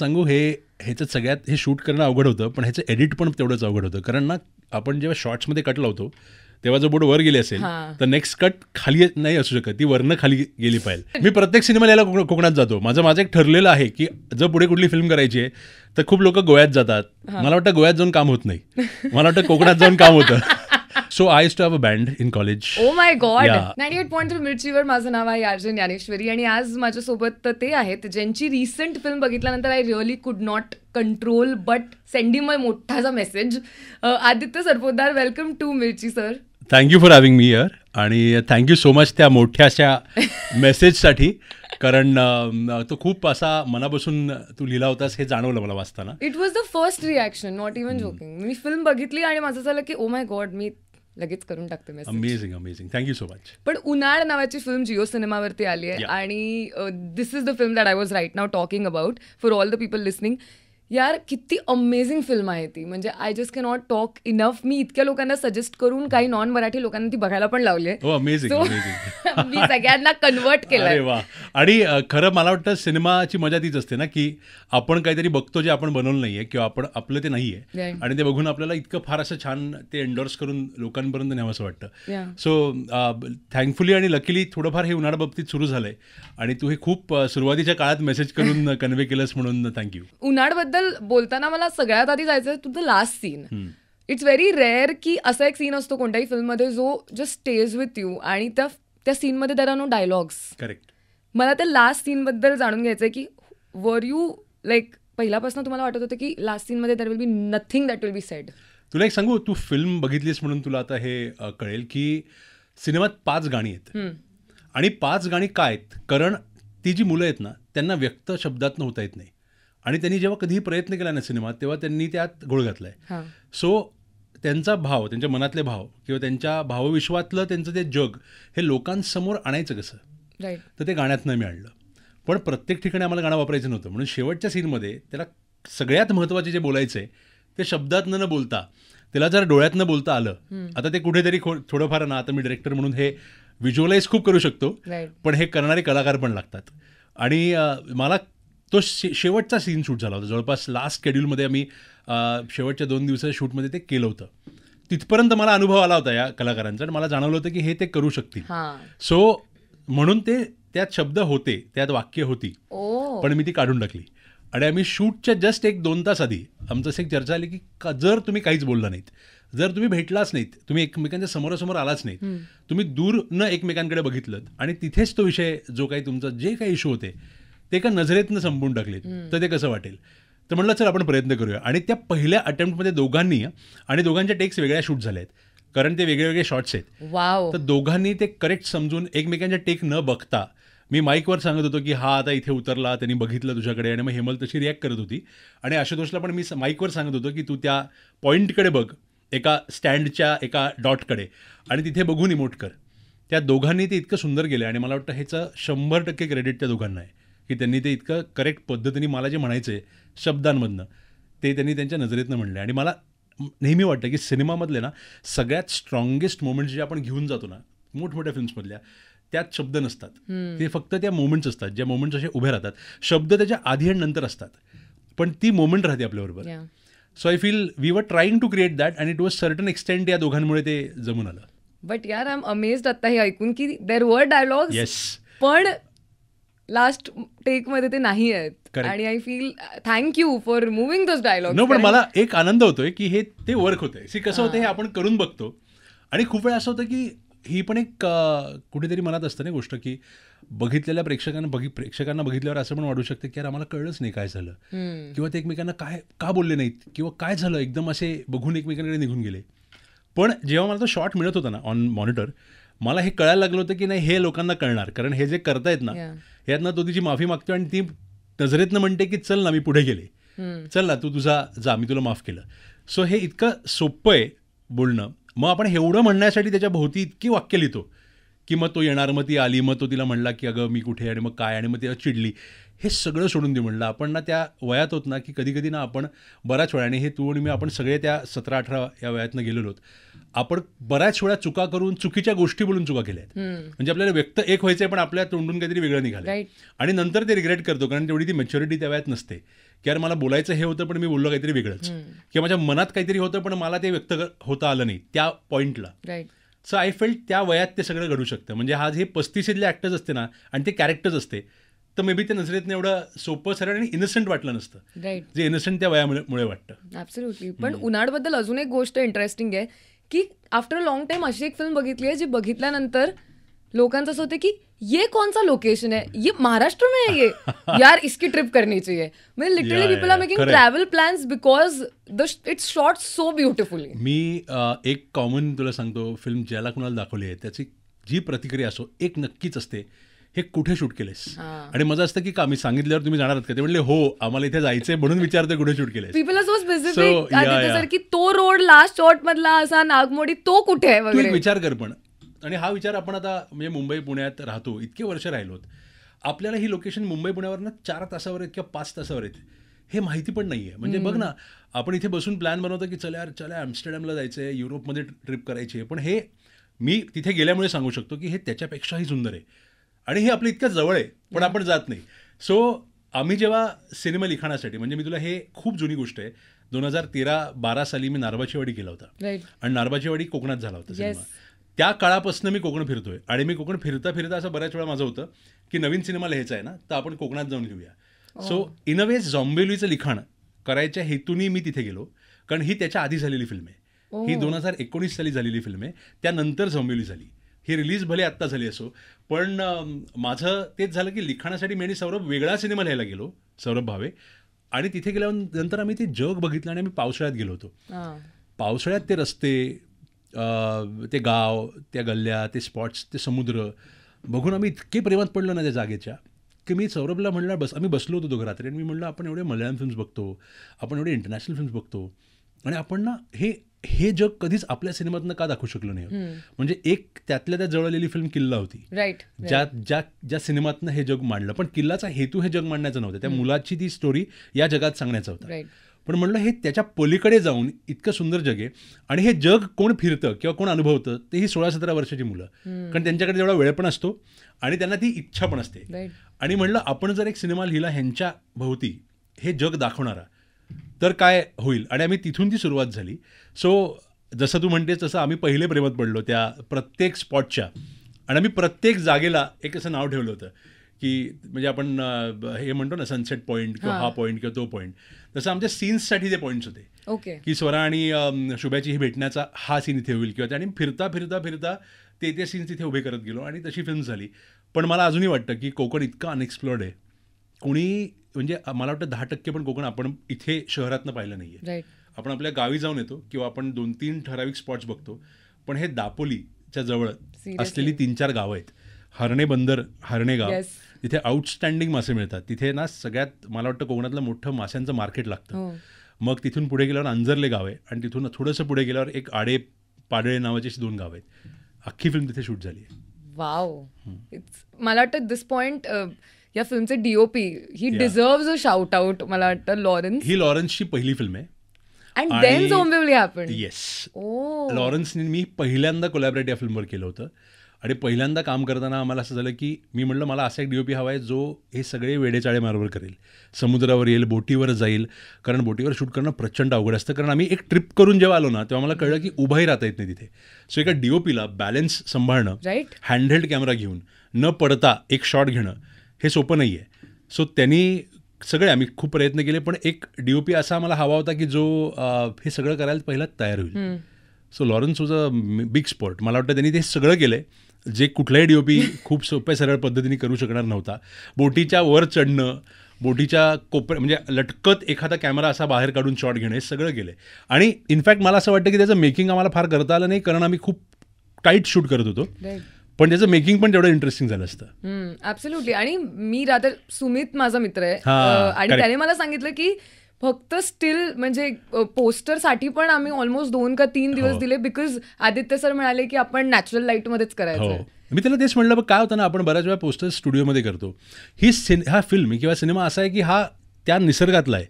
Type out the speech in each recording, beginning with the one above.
सांगू हे ह्याचं सगळ्यात हे शूट करणं अवघड होतं पण ह्याचं एडिट पण तेवढंच अवघड होतं कारण ना आपण जेव्हा शॉर्ट्समध्ये कट लावतो तेव्हा जर बोट वर गेली असेल तर नेक्स्ट कट खाली नाही असू शकत ती वरनं खाली गेली पाहिजे मी प्रत्येक सिनेमा यायला कोकणात जातो माझं माझं एक ठरलेलं आहे की जर पुढे कुठली फिल्म करायची आहे तर खूप लोक गोव्यात जातात मला वाटतं गोव्यात जाऊन काम होत नाही मला वाटतं कोकणात जाऊन काम होतं so I too have a band in college oh my god ninety eight point three मिरचीवर माझं नाव आहे अर्जुन ज्ञानेश्वरी आणि आज माझ्यासोबत ते आहेत ज्यांची रिसेंट फिल्म बघितल्यानंतर I really could not control but sending my मोठाचा message Aditya Sarpotdar welcome to Mirchi sir thank you for having me here आणि थँक्यू सो मच त्या मोठ्याशा साठी कारण तो खूप असा मनापासून तू लिहिला होतास हे जाणवलं मला वाचताना it was the first reaction not even joking मी फिल्म बघितली आणि माझं झालं की ओ माय गॉड मी लगेच करून टाकते मी amazing amazing thank you so much पण उन्हाळ नावाची फिल्म जिओ सिनेमावरती आली आहे आणि this is the film that I was right नाव talking about for all the people listening यार किती अमेझिंग फिल्म आहे ती म्हणजे I just cannot talk enough मी इतक्या लोकांना सजेस्ट करून काही नॉन मराठी लोकांना ती बघायला पण लावली आहे हो, मी सगळ्यांना कन्वर्ट केलं आणि खरं मला वाटतं सिनेमाची मजा तीच असते ना की आपण काहीतरी बघतो जे आपण बनवलं नाहीये किंवा आपण आपलं ते नाहीये आणि ते बघून आपल्याला इतकं फार असं छान ते एन्डोर्स करून लोकांपर्यंत न्यावं असं वाटतं सो थँकफुली आणि लकीली थोडंफार हे उन्हाळ्या बाबतीत सुरू झालंय आणि तू हे खूप सुरुवातीच्या काळात मेसेज करून कन्व्हे केलंस म्हणून थँक्यू उन्हाळ्याबद्दल त्याबद्दल बोलताना मला सगळ्यात आधी जायचं to the last scene it's very rare की असा एक सीन असतो कोणत्याही फिल्ममध्ये जो जस्ट स्टेज विथ यू आणि त्या त्या सीनमध्ये there are no dialogues correct मला त्या लास्ट बद्दल जाणून घ्यायचंय की वर यू लाईक पहिल्यापासून तुम्हाला वाटत होतं की लास्ट मध्ये there will be nothing that will be said तुला एक सांगू तू फिल्म बघितलीस म्हणून तुला आता हे कळेल की सिनेमात पाच गाणी आहेत आणि पाच गाणी काय आहेत कारण ती जी मुलं आहेत ना त्यांना व्यक्त शब्दात होता येत नाही आणि त्यांनी जेव्हा कधीही प्रयत्न केला ना सिनेमात तेव्हा त्यांनी त्यात घोळ घातला आहे सो त्यांचा भाव त्यांच्या मनातले भाव किंवा त्यांच्या भावविश्वातलं त्यांचं ते जग हे लोकांसमोर आणायचं कसं तर ते गाण्यात मी आणलं पण प्रत्येक ठिकाणी आम्हाला गाणं वापरायचं नव्हतं म्हणून शेवटच्या सीनमध्ये त्याला सगळ्यात महत्त्वाचे जे बोलायचे ते शब्दातनं न बोलता त्याला जर डोळ्यातनं बोलता आलं आता ते कुठेतरी थोडंफार ना आता मी डिरेक्टर म्हणून हे व्हिज्युअलाइज खूप करू शकतो पण हे करणारे कलाकार पण लागतात आणि मला तो शेवटचा सीन शूट झाला होता जवळपास लास्ट शेड्यूलमध्ये आम्ही शेवटच्या दोन दिवसाच्या शूटमध्ये ते केलं होतं तिथपर्यंत मला अनुभव आला होता या कलाकारांचा आणि मला जाणवलं होतं की हे ते करू शकतील सो म्हणून ते त्यात शब्द होते त्यात वाक्य होती पण मी ती काढून टाकली आणि आम्ही शूटच्या जस्ट एक दोन तास आधी आमचं एक चर्चा आली की जर तुम्ही काहीच बोलला नाहीत जर तुम्ही भेटलाच नाहीत तुम्ही एकमेकांच्या समोरासमोर आलाच नाहीत तुम्ही दूर न एकमेकांकडे बघितलं आणि तिथेच तो विषय जो काही तुमचा जे काही इशू होते ते एका नजरेतनं संपून टाकलेत तर ते कसं वाटेल तर म्हटलं चल आपण प्रयत्न करूया आणि त्या पहिल्या अटेम्प्टमध्ये दोघांनी आणि दोघांच्या टेक्स वेगळ्या शूट झाल्या आहेत कारण ते वेगळे वेगळे शॉट्स आहेत तर दोघांनी ते करेक्ट समजून एकमेकांच्या टेक न बघता मी माईकवर सांगत होतो की हा आता इथे उतरला त्यांनी बघितलं तुझ्याकडे आणि मग हेमल तशी रिॲक्ट करत होती आणि आशुतोषला पण मी माईकवर सांगत होतो की तू त्या पॉईंटकडे बघ एका स्टँडच्या एका डॉटकडे आणि तिथे बघून इमोट कर त्या दोघांनी ते इतकं सुंदर गेलं आणि मला वाटतं ह्याचं शंभर टक्के क्रेडिट त्या दोघांना आहे की त्यांनी ते इतकं करेक्ट पद्धतीने मला जे म्हणायचं आहे शब्दांमधनं ते त्यांनी त्यांच्या नजरेतनं म्हणले आणि मला नेहमी वाटतं की सिनेमामधले ना सगळ्यात स्ट्रॉंगेस्ट मोमेंट्स जे आपण घेऊन जातो ना मोठमोठ्या फिल्म्समधल्या त्यात शब्द नसतात ते फक्त त्या मोमेंट्स असतात ज्या मोमेंट्स असे उभे राहतात शब्द त्याच्या आधी आणि नंतर असतात पण ती मोमेंट राहते आपल्याबरोबर so I feel we were trying to create that आणि इट वॉज सर्टन एक्सटेंट या दोघांमुळे ते जमून आलं बट यार आय एम अमेज्ड आता हे ऐकून की देर वर डायलॉग पण लास्ट टेक मध्ये ते नाही आहेत आणि I feel thank you for moving those dialogue पण मला एक आनंद होतोय की हे ते वर्क होते कसं होतं हे आपण करून बघतो आणि खूप वेळा असं होतं की ही पण एक कुठेतरी मनात असतं ना गोष्ट की बघितलेल्या प्रेक्षकांना बघि प्रेक्षकांना बघितल्यावर असं पण वाढू शकतं की यार आम्हाला कळलंच नाही काय झालं किंवा ते एकमेकांना काय का बोलले नाहीत किंवा काय झालं एकदम असे बघून एकमेकांकडे निघून गेले पण जेव्हा मला तो शॉर्ट मिळत होता ना ऑन मॉनिटर मला हे कळायला लागलं होतं की नाही हे लोकांना कळणार कारण हे जे करतायत ना yeah. यातनं तो तिची माफी मागतो आणि ती नजरेतनं म्हणते की चल ना मी पुढे गेले चल ना तू तुझा जा मी तुला माफ केलं सो हे इतकं सोपं आहे बोलणं मग आपण एवढं म्हणण्यासाठी त्याच्या भोवती इतकी वाक्य लिहितो की मग तो येणार मग ती आली मग तो तिला म्हणला की अगं मी कुठे आणि मग काय आणि मग तिला चिडली हे सगळं सोडून दे म्हणलं आपण ना त्या वयात होत ना की कधी कधी ना आपण बऱ्याच वेळाने हे तू आणि मी आपण सगळे त्या सतरा अठरा या वयातनं गेलेलो आपण बऱ्याच वेळा चुका करून चुकीच्या गोष्टी बोलून चुका केल्या आहेत म्हणजे आपल्याला व्यक्त एक व्हायचंय पण आपल्या तोंडून काहीतरी वेगळं निघालं आणि नंतर ते रिग्रेट करतो कारण तेवढी ती मॅच्युरिटी त्या वयात नसते की यार मला बोलायचं हे होतं पण मी बोललो काहीतरी वेगळंच किंवा माझ्या मनात काहीतरी होतं पण मला ते व्यक्त होता आलं नाही त्या पॉईंटला सो आय फेल्ट त्या वयात ते सगळं घडू शकतं म्हणजे हा जे पस्तीसीतले ऍक्टर्स असते ना आणि ते कॅरेक्टर्स असते तर मे बी ते नजरेतनं एवढं सोपं सरळ आणि इनसेंट वाटलं नसतं राईट जे इनसेंट त्या वयामुळे वाटतं पण उन्हाळबद्दल अजून एक गोष्ट इंटरेस्टिंग आहे की आफ्टर अ लाँग टाईम अशी एक फिल्म बघितली आहे जी बघितल्यानंतर लोकांचं असं होतं की ये कौन लोकेशन आहे ये महाराष्ट्र मे ये यार इसकी ट्रिप करनी चाहिए म्हणजे literally people are making travel plans because the it's short so beautifully मी एक कॉमन तुला सांगतो फिल्म ज्याला कुणाला दाखवली आहे त्याची जी प्रतिक्रिया असो एक नक्कीच असते हे कुठे शूट केलेस आणि मजा असतं की का मी सांगितल्यावर तुम्ही जाणार का ते म्हणले हो आम्हाला इथे जायचंय म्हणून विचारते कुठे शूट केले पीपल की तो रोड लास्ट शॉर्ट मधला असा नागमोडी तो कुठे आहे विचार कर पण आणि हा विचार आपण आता म्हणजे मुंबई पुण्यात राहतो इतके वर्ष राहिलोत आपल्याला ही लोकेशन मुंबई ना चार तासावर आहेत किंवा पाच तासावर आहेत हे माहिती पण नाही आहे म्हणजे बघ ना आपण इथे बसून प्लॅन बनवतो की चला यार चला ॲम्स्टरडॅमला जायचं आहे युरोपमध्ये ट्रिप करायची आहे पण हे मी तिथे गेल्यामुळे सांगू शकतो की हे त्याच्यापेक्षाही सुंदर आहे आणि हे आपलं इतकं जवळ आहे पण आपण जात नाही सो आम्ही जेव्हा सिनेमा लिखाणासाठी म्हणजे मी तुला हे खूप जुनी गोष्ट आहे दोन हजार तेरा बारा साली मी नारबाचीवाडी गेला होता आणि नारबाचीवाडी कोकणात झाला होता सिनेमा त्या काळापासून मी कोकण फिरतोय आणि मी कोकण फिरता फिरता असं बऱ्याच वेळा माझं होतं की नवीन सिनेमा लिहायचा आहे ना तर आपण कोकणात जाऊन घेऊया सो हो. इन अ वे झॉम्बेलीचं लिखाण करायच्या हेतूनही मी तिथे गेलो कारण ही त्याच्या आधी झालेली फिल्म आहे ही दोन हजार एकोणीस साली झालेली फिल्म आहे त्यानंतर झॉम्बेली झाली ही रिलीज भले आत्ता झाली असो पण माझं तेच झालं की लिखाणासाठी मी सौरभ वेगळा सिनेमा लिहायला गेलो सौरभ भावे आणि तिथे गेल्यानंतर आम्ही ते जग बघितलं आणि आम्ही पावसाळ्यात गेलो होतो पावसाळ्यात ते रस्ते ते गाव त्या गल्ल्या ते स्पॉट्स ते समुद्र बघून आम्ही इतके प्रेमात पडलो ना त्या जागेच्या की मी सौरभला म्हणलं बस आम्ही बसलो होतो दोघं रात्री आणि मी म्हणलं आपण एवढे मल्याळम फिल्म्स बघतो आपण एवढे इंटरनॅशनल फिल्म्स बघतो आणि आपण ना हे हे जग कधीच आपल्या सिनेमातनं का दाखवू शकलो नाही म्हणजे एक त्यातल्या त्या जळलेली फिल्म किल्ला होती राईट ज्या ज्या ज्या सिनेमातनं हे जग मांडलं पण किल्लाचा हेतू हे जग मांडण्याचा नव्हता त्या मुलाची ती स्टोरी या जगात सांगण्याचा होता पण म्हणलं हे त्याच्या पलीकडे जाऊन इतकं सुंदर जग आहे आणि हे जग कोण फिरतं किंवा कोण अनुभवतं ते ही सोळा सतरा वर्षाची मुलं कारण त्यांच्याकडे तेवढा वेळ पण असतो आणि त्यांना ती इच्छा पण असते आणि म्हणलं आपण जर एक सिनेमा लिहिला ह्यांच्या भोवती हे जग दाखवणारा तर काय होईल आणि आम्ही तिथून ती सुरुवात झाली सो जसं तू म्हणतेस तसं आम्ही पहिले प्रेमात पडलो त्या प्रत्येक स्पॉटच्या आणि आम्ही प्रत्येक जागेला एक असं नाव ठेवलं होतं की म्हणजे आपण हे म्हणतो ना सनसेट पॉईंट किंवा हा पॉईंट किंवा तो पॉईंट तसं आमच्या सीन्ससाठी ते पॉईंट्स होते ओके की स्वरा आणि शुभ्याची ही भेटण्याचा हा सीन इथे होईल किंवा आणि फिरता फिरता फिरता ते ते सीन्स तिथे उभे करत गेलो आणि तशी फिल्म झाली पण मला अजूनही वाटतं की कोकण इतकं अनएक्सप्लोर्ड आहे कोणी म्हणजे मला वाटतं दहा टक्के पण कोकण आपण इथे शहरातनं पाहिलं नाही आहे आपण आपल्या गावी जाऊन येतो किंवा आपण दोन तीन ठराविक स्पॉट्स बघतो पण हे दापोलीच्या जवळ असलेली तीन चार गावं आहेत हरणे बंदर हरणे गाव तिथे आउटस्टँडिंग मासे मिळतात तिथे ना सगळ्यात मला वाटतं कोकणातलं मोठं माशांचं मार्केट लागतं हो. मग तिथून पुढे गेल्यावर अंजरले गाव आहे आणि तिथून थोडंसं पुढे गेल्यावर एक आडे पाडळे नावाचे दोन गाव आहेत अख्खी फिल्म तिथे शूट झाली वाव इट्स मला वाटतं दिस पॉइंट या फिल्मचे डीओपी ही डिझर्व अ शाउट आउट मला वाटतं लॉरेन्स ही लॉरेन्सची पहिली फिल्म आहे अँड देन येस लॉरेन्सने मी पहिल्यांदा कोलॅबरेट या फिल्मवर केलं होतं आणि पहिल्यांदा काम करताना आम्हाला असं झालं की मी म्हटलं मला असा एक डी ओ पी हवा आहे जो हे सगळे वेडेचाळे मार्वर करेल समुद्रावर येईल बोटीवर जाईल कारण बोटीवर शूट करणं प्रचंड अवघड असतं कारण आम्ही एक ट्रिप करून जेव्हा आलो ना तेव्हा मला कळलं की उभाही राहता येत नाही तिथे सो एका डी ओ पीला बॅलन्स सांभाळणं राईट हँडहेल्ड कॅमेरा घेऊन न पडता एक शॉट घेणं हे सोपं नाही आहे सो त्यांनी सगळे आम्ही खूप प्रयत्न केले पण एक डी ओ पी असा आम्हाला हवा होता की जो हे सगळं करायला पहिला तयार होईल so Lawrence was a big spot मला वाटतं त्यांनी ते सगळं केलं आहे जे कुठलाही डीओपी खूप सोप्या सरळ पद्धतीने करू शकणार नव्हता बोटीच्या वर चढणं बोटीच्या कोपऱ्या म्हणजे लटकत एखादा कॅमेरा असा बाहेर काढून शॉट घेणं हे सगळं गेले आणि इनफॅक्ट मला असं वाटतं की त्याचं मेकिंग आम्हाला फार करता आलं नाही कारण आम्ही खूप टाईट शूट करत होतो पण त्याचं मेकिंग पण तेवढं इंटरेस्टिंग झालं असतं ऍब्सोल्युटली आणि मी रादर सुमित माझा मित्र आहे आणि त्याने मला सांगितलं की फक्त स्टील म्हणजे पोस्टरसाठी पण आम्ही ऑलमोस्ट दोन का तीन दिवस हो. दिले बिकॉज आदित्य सर म्हणाले की आपण नॅचरल लाईटमध्येच करायचं हो. मी त्याला तेच म्हणलं काय होतं ना आपण बऱ्याच वेळा पोस्टर स्टुडिओमध्ये करतो ही सिने हा फिल्म किंवा सिनेमा असा आहे की हा त्या निसर्गातला आहे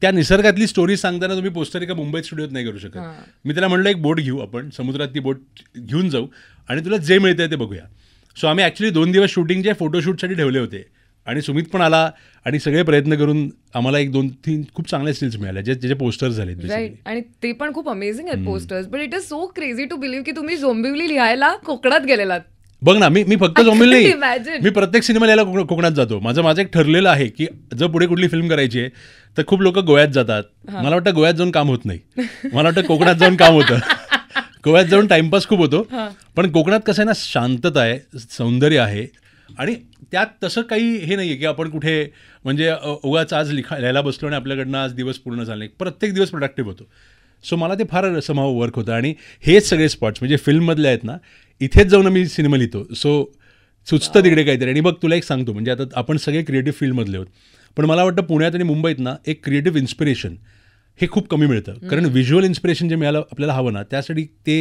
त्या निसर्गातली स्टोरी सांगताना तुम्ही पोस्टर एका मुंबईत स्टुडिओत नाही करू शकत मी त्याला म्हणलं एक बोट घेऊ आपण समुद्रात ती बोट घेऊन जाऊ आणि तुला जे मिळते ते बघूया सो आम्ही ॲक्च्युली दोन दिवस शूटिंग शूटिंगचे फोटोशूटसाठी ठेवले होते आणि सुमित पण आला आणि सगळे प्रयत्न करून आम्हाला एक दोन तीन खूप चांगल्या स्टिल्स मिळाल्या जे त्याचे पोस्टर्स झाले आणि ते पण खूप अमेझिंग आहेत posters but it is so crazy to believe की तुम्ही झोंबिवली लिहायला कोकणात गेलेलात बघ ना मी मी फक्त झोंबिवली नाही मी प्रत्येक सिनेमा लिहायला कोकणात जातो माझं माझं एक ठरलेलं आहे की जर पुढे कुठली फिल्म करायची आहे तर खूप लोक गोव्यात जातात मला वाटतं गोव्यात जाऊन काम होत नाही मला वाटतं कोकणात जाऊन काम होतं गोव्यात जाऊन टाइमपास खूप होतो पण कोकणात कसं आहे ना शांतता आहे सौंदर्य आहे आणि त्यात तसं काही हे नाही आहे की आपण कुठे म्हणजे उगाच आज लिखा लिहायला बसलो आणि आपल्याकडनं आज दिवस पूर्ण झाले प्रत्येक दिवस प्रोडक्टिव्ह होतो सो मला ते फार समाव वर्क होतं आणि हेच सगळे स्पॉट्स म्हणजे फिल्ममधले आहेत ना इथेच जाऊन मी सिनेमा लिहितो सो सुचतं हो. तिकडे काहीतरी आणि बघ तुला एक सांगतो म्हणजे आता आपण सगळे क्रिएटिव्ह फील्डमधले आहोत पण मला वाटतं पुण्यात आणि मुंबईत ना एक क्रिएटिव्ह इन्स्पिरेशन हे खूप कमी मिळतं कारण व्हिज्युअल इन्स्पिरेशन जे मिळालं आपल्याला हवं ना त्यासाठी ते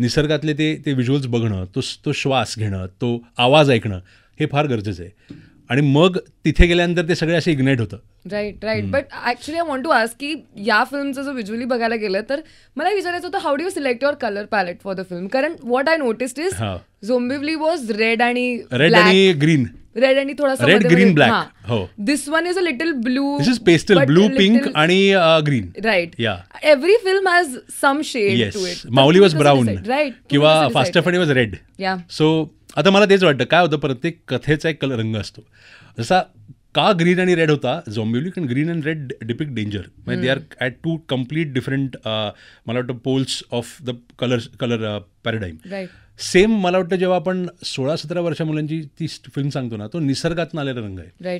निसर्गातले ते ते व्हिज्युअल्स बघणं तो तो श्वास घेणं तो आवाज ऐकणं हे फार गरजेचं आहे आणि मग तिथे गेल्यानंतर ते सगळे असे इग्नेट होतं right right but actually I want to ask की या फिल्मचं जर विज्युअली बघायला गेलं तर मला विचारायचं होतं how do you select your colour palette for the film कारण what I noticed is Zombivli was red आणि रेड आणि ग्रीन रेड आणि थोडासा red green black this one is a little blue this is pastel blue pink आणि green right every film has some shade to it Mauli was brown right किंवा fast funny was red so आता मला तेच वाटतं काय होतं प्रत्येक कथेचा एक कल रंग असतो जसा का ग्रीन आणि रेड होता झॉम्ब्युली कारण green and red depict danger म्हणजे they are at two complete different मला वाटतं poles of the colour colour paradigm same मला वाटतं जेव्हा आपण सोळा सतरा वर्षा मुलांची ती फिल्म सांगतो ना तो निसर्गात आलेला रंग आहे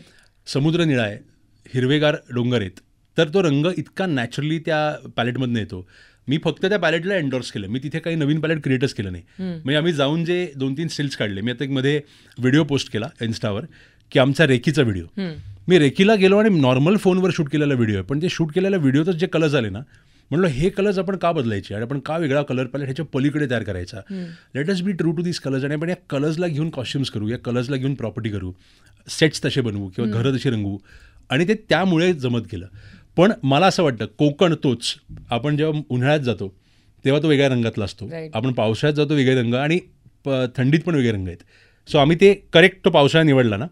समुद्र निळा आहे हिरवेगार डोंगर आहेत तर तो रंग इतका नॅचरली त्या पॅलेटमधनं येतो मी फक्त त्या पॅलेटला एन्डॉर्स केलं मी तिथे काही नवीन पॅलेट क्रिएटच केलं नाही म्हणजे आम्ही जाऊन जे दोन तीन सेल्स काढले मी आता एक मध्ये व्हिडिओ पोस्ट केला इन्स्टावर की आमचा रेकीचा व्हिडिओ मी रेकीला गेलो आणि नॉर्मल फोनवर शूट केलेला व्हिडिओ आहे पण ते शूट केलेल्या व्हिडिओतच जे कलर्स आले ना म्हणलं हे कलर्स आपण का बदलायचे आणि आपण का वेगळा कलर पॅलेट ह्याच्या पलीकडे तयार करायचा let us be true to this colours आणि आपण या कलर्सला घेऊन कॉस्ट्युम्स करू या कलर्सला घेऊन प्रॉपर्टी करू सेट्स तसे बनवू किंवा घरं तशी रंगवू आणि ते त्यामुळे जमत गेलं पण मला असं वाटतं कोकण तोच आपण जेव्हा उन्हाळ्यात जातो तेव्हा तो वेगळ्या रंगातला असतो आपण पावसाळ्यात जातो वेगळे रंग आणि थंडीत पण वेगळे रंग आहेत सो आम्ही ते करेक्ट तो पावसाळा निवडला ना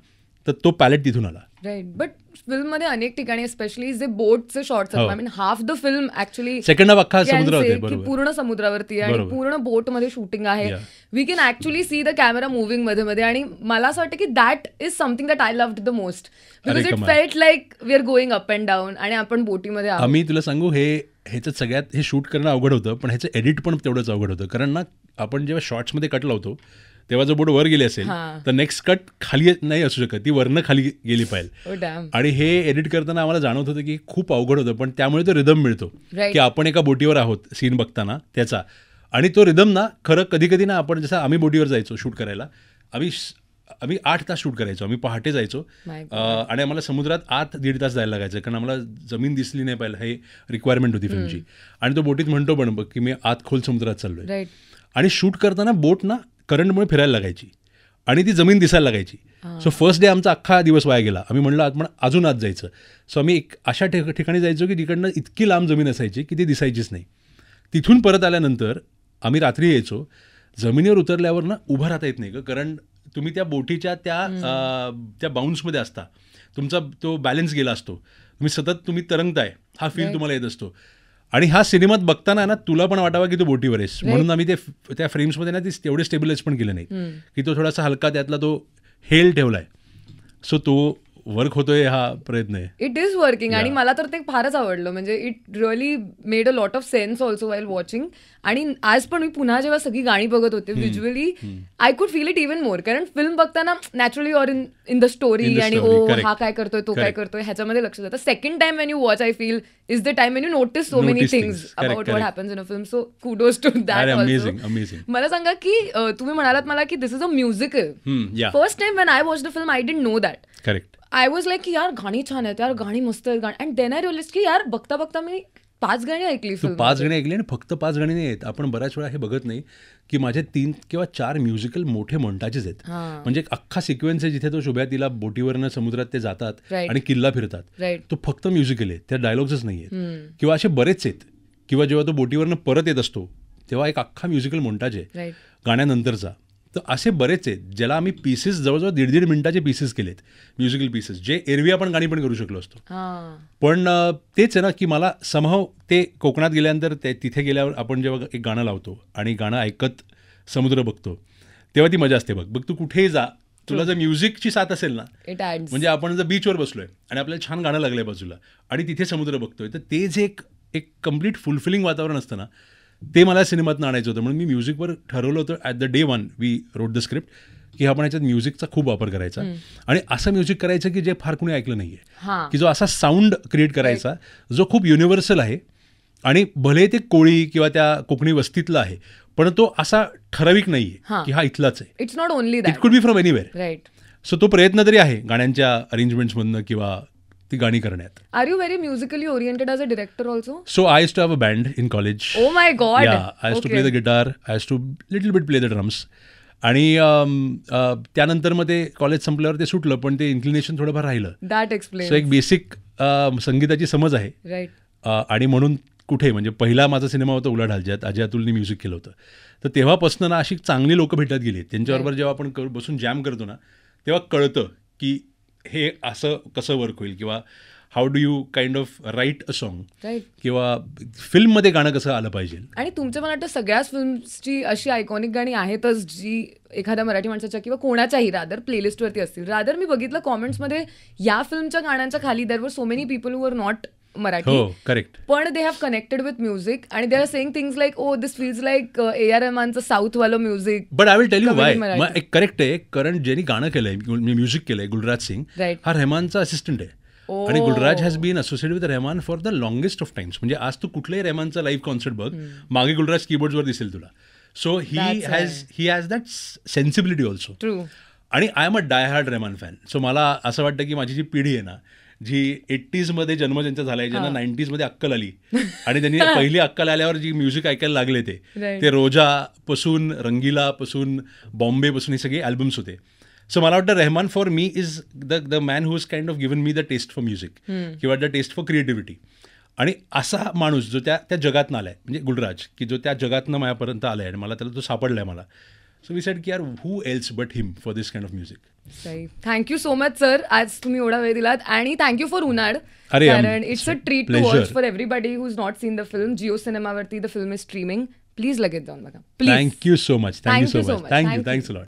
तर तो पॅलेट तिथून आला राईट बट फिल्ममध्ये अनेक ठिकाणी स्पेशली जे बोटचे shots I mean half the film actually second अख्खा समुद्र पूर्ण समुद्रावरती आहे आणि पूर्ण मध्ये शूटिंग आहे we can actually see the camera moving मध्ये मध्ये आणि मला असं वाटतं की that is something that I love the most because it felt like we are going up and down आणि आपण बोटीमध्ये आम्ही तुला सांगू हे ह्याचं सगळ्यात हे शूट करणं अवघड होतं पण ह्याचं एडिट पण तेवढंच अवघड होतं कारण ना आपण जेव्हा शॉर्ट्समध्ये कट लावतो तेव्हा जर बोट वर गेली असेल तर नेक्स्ट कट खाली नाही असू शकत ती वरनं खाली गेली पाहिजे हो, आणि हे एडिट करताना आम्हाला जाणवत होतं की खूप अवघड होतं पण त्यामुळे तो रिदम मिळतो की आपण एका बोटीवर आहोत सीन बघताना त्याचा आणि तो रिदम ना खरं कधी कधी ना आपण जसं आम्ही बोटीवर जायचो शूट करायला आम्ही आम्ही आठ तास शूट करायचो आम्ही पहाटे जायचो आणि आम्हाला समुद्रात आत दीड तास जायला लागायचं कारण आम्हाला जमीन दिसली नाही पाहिजे हे रिक्वायरमेंट होती फिल्मची आणि तो बोटीत म्हणतो पण की मी आत खोल समुद्रात चाललोय आणि शूट करताना बोट ना करंटमुळे फिरायला लागायची आणि ती जमीन दिसायला लागायची सो फर्स्ट डे आमचा अख्खा दिवस वाया गेला आम्ही म्हणलं आपण अजून आज जायचं सो आम्ही एक अशा ठिकाणी जायचो की तिकडनं इतकी लांब जमीन असायची की ती दिसायचीच नाही तिथून परत आल्यानंतर आम्ही रात्री यायचो जमिनीवर उतरल्यावर ना उभं राहता येत नाही ग कारण तुम्ही त्या बोटीच्या त्या त्या बाउन्समध्ये असता तुमचा तो बॅलन्स गेला असतो तुम्ही सतत तुम्ही तरंगताय हा फील तुम्हाला येत असतो आणि हा सिनेमात बघताना ना तुला पण वाटावा की तू बोटीवर आहेस म्हणून आम्ही ते त्या फ्रेम्समध्ये ना ती तेवढे स्टेबिलाईज पण केलं नाही की तो थोडासा हलका त्यातला तो हेल ठेवला सो तो वर्क होतोय हा प्रयत्न आहे इट इज वर्किंग आणि मला तर ते फारच आवडलं म्हणजे it really made a lot of sense also while watching आणि आज पण मी पुन्हा जेव्हा सगळी गाणी बघत होते visually I could feel it even more कारण फिल्म बघताना naturally or in in the story आणि ओ oh, हा काय करतोय तो काय करतोय ह्याच्यामध्ये लक्ष जातं second time when you watch I feel is the time when you notice so many things about what happens in a film so kudos to that मला सांगा की तुम्ही म्हणालात मला की this is a musical first time when I watch the film I didn't know that correct I was like की यार गाणी छान आहेत यार गाणी मस्त आहेत गाणी अँड देन आय रिअलिस्ट की यार बघता बघता मी पाच गाणी ऐकली पाच गाणी ऐकली आणि फक्त पाच गाणी नाही आहेत आपण बऱ्याच वेळा हे बघत नाही की माझे तीन किंवा चार म्युझिकल मोठे म्हणताचेच आहेत म्हणजे एक अख्खा सिक्वेन्स आहे जिथे तो शुभ्या तिला बोटीवरनं समुद्रात ते जातात आणि किल्ला फिरतात तो फक्त म्युझिकल आहे त्या डायलॉग्सच नाही आहेत किंवा असे बरेच आहेत किंवा जेव्हा तो बोटीवरनं परत येत असतो तेव्हा एक अख्खा म्युझिकल मोंटाज आहे गाण्यानंतरचा तर असे बरेच आहेत ज्याला आम्ही पीसेस जवळजवळ दीड दीड मिनिटाचे पीसेस केलेत म्युझिकल पीसेस जे एरवी आपण गाणी पण करू शकलो असतो पण तेच आहे ना की मला समहाव ते कोकणात गेल्यानंतर ते तिथे गेल्यावर आपण जेव्हा एक गाणं लावतो आणि गाणं ऐकत समुद्र बघतो तेव्हा ती मजा असते बघ बघ तू कुठेही जा तुला हो. जर म्युझिकची साथ असेल ना म्हणजे आपण जर बीचवर बसलोय आणि आपल्याला छान गाणं लागलंय बाजूला आणि तिथे समुद्र बघतोय तर ते जे एक एक कम्प्लीट फुलफिलिंग वातावरण असतं ना ते मला सिनेमातून आणायचं होतं म्हणून मी म्युझिकवर ठरवलं होतं at the day one we wrote the script की आपण याच्यात म्युझिकचा खूप वापर करायचा आणि असं म्युझिक करायचं की जे फार कुणी ऐकलं नाहीये की जो असा साऊंड क्रिएट करायचा जो खूप युनिव्हर्सल आहे आणि भले ते कोळी किंवा त्या कोकणी वस्तीतला आहे पण तो असा ठराविक नाहीये की हा इथलाच आहे it's not only it could be from anywhere right so तो प्रयत्न तरी आहे गाण्यांच्या अरेंजमेंट्समधनं किंवा ती गाणी करण्यात are you very musically oriented as a director also so I too have a band in college oh my god I too play the guitar I too little bit play the drums आणि um, uh, त्यानंतर मग ते college संपल्यावर ते सुटलं पण ते inclination थोडंफार राहिलं दॅट एक्सप्लेन सो एक बेसिक uh, संगीताची समज आहे राईट uh, आणि म्हणून कुठे म्हणजे पहिला माझा सिनेमा होता उलाढाल ज्यात अजय अतुलने म्युझिक केलं होतं तर तेव्हापासून ना अशी चांगली लोकं भेटत गेली त्यांच्याबरोबर जेव्हा आपण बसून जॅम करतो ना तेव्हा कळतं की हे असं कसं वर्क होईल किंवा how do you kind of write a song किंवा फिल्ममध्ये गाणं कसं आलं पाहिजे आणि तुमचं मला वाटतं सगळ्याच फिल्म्सची अशी आयकॉनिक गाणी आहेतच जी एखाद्या मराठी माणसाच्या किंवा कोणाच्याही रादर प्लेलिस्टवरती असतील रादर मी बघितलं कॉमेंट्समध्ये या फिल्मच्या गाण्यांच्या खाली there were so many people were not Marathi correct हो, पण they have connected with music आणि they are saying things like oh this feels like A R आनचं साऊथ वालं music but I will tell you why एक correct आहे कारण ज्यांनी गाणं केलंय म्युझिक केलंय गुलराज सिंग हा रेहमानचा असिस्टंट आहे आणि oh. Gulraj has been associated with Rahman for the longest of times म्हणजे आज तू कुठल्याही रेहमानचा लाईव्ह कॉन्सर्ट बघ मागे गुलराज वर दिसेल तुला so he has he has that sensibility also आणि I am a die hard Rahman fan so मला असं वाटतं की माझी जी पिढी आहे ना जी एट्टीजमध्ये जन्म ज्यांचा झालाय ज्यांना नाईन्टीजमध्ये अक्कल आली आणि त्यांनी पहिली अक्कल आल्यावर जी म्युझिक ऐकायला लागले ते ते रोजा पासून रंगीला पासून बॉम्बे पासून हे सगळे अल्बम्स होते सो मला वाटतं Rahman for me is the the man who is kind of given me the taste for music किंवा द टेस्ट फॉर क्रिएटिव्हिटी आणि असा माणूस जो त्या त्या जगातनं आला म्हणजे गुलराज की जो त्या जगातनं माझ्यापर्यंत आलाय आणि मला त्याला तो सापडला आहे मला so we set key are who else but him for this kind of music thank you so much sir आज तुम्ही एवढा वेळ दिलात आणि थँक्यू फॉर उन्हाड कारण it's a treat to watch for everybody who is not seen the film Jio सिनेमावरती the film is streaming please लगेच जाऊन बघा thank you so much thank you so much thank you thanks lot